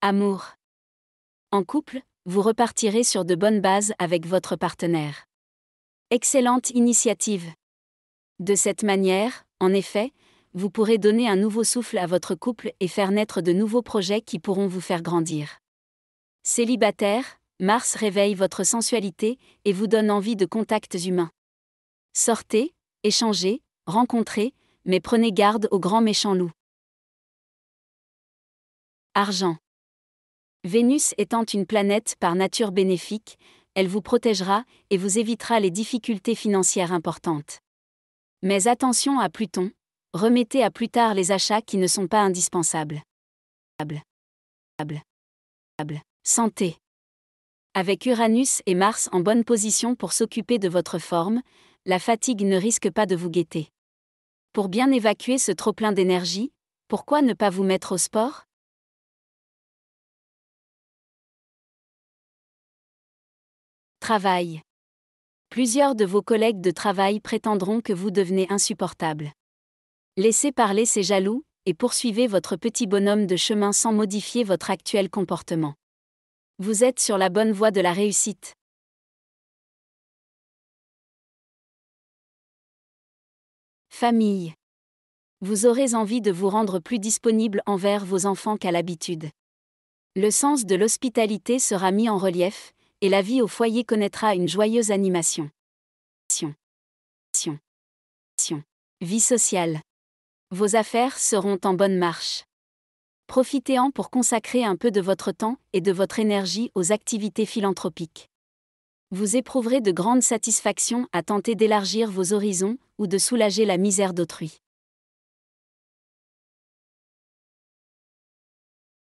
Amour. En couple, vous repartirez sur de bonnes bases avec votre partenaire. Excellente initiative. De cette manière, en effet, vous pourrez donner un nouveau souffle à votre couple et faire naître de nouveaux projets qui pourront vous faire grandir. Célibataire, Mars réveille votre sensualité et vous donne envie de contacts humains. Sortez, échangez, rencontrez, mais prenez garde au grand méchant loup. Argent. Vénus étant une planète par nature bénéfique, elle vous protégera et vous évitera les difficultés financières importantes. Mais attention à Pluton, remettez à plus tard les achats qui ne sont pas indispensables. Santé. Avec Uranus et Mars en bonne position pour s'occuper de votre forme, la fatigue ne risque pas de vous guetter. Pour bien évacuer ce trop-plein d'énergie, pourquoi ne pas vous mettre au sport Travail. Plusieurs de vos collègues de travail prétendront que vous devenez insupportable. Laissez parler ces jaloux, et poursuivez votre petit bonhomme de chemin sans modifier votre actuel comportement. Vous êtes sur la bonne voie de la réussite. Famille. Vous aurez envie de vous rendre plus disponible envers vos enfants qu'à l'habitude. Le sens de l'hospitalité sera mis en relief, et la vie au foyer connaîtra une joyeuse animation. Vie sociale. Vos affaires seront en bonne marche. Profitez-en pour consacrer un peu de votre temps et de votre énergie aux activités philanthropiques. Vous éprouverez de grandes satisfactions à tenter d'élargir vos horizons ou de soulager la misère d'autrui.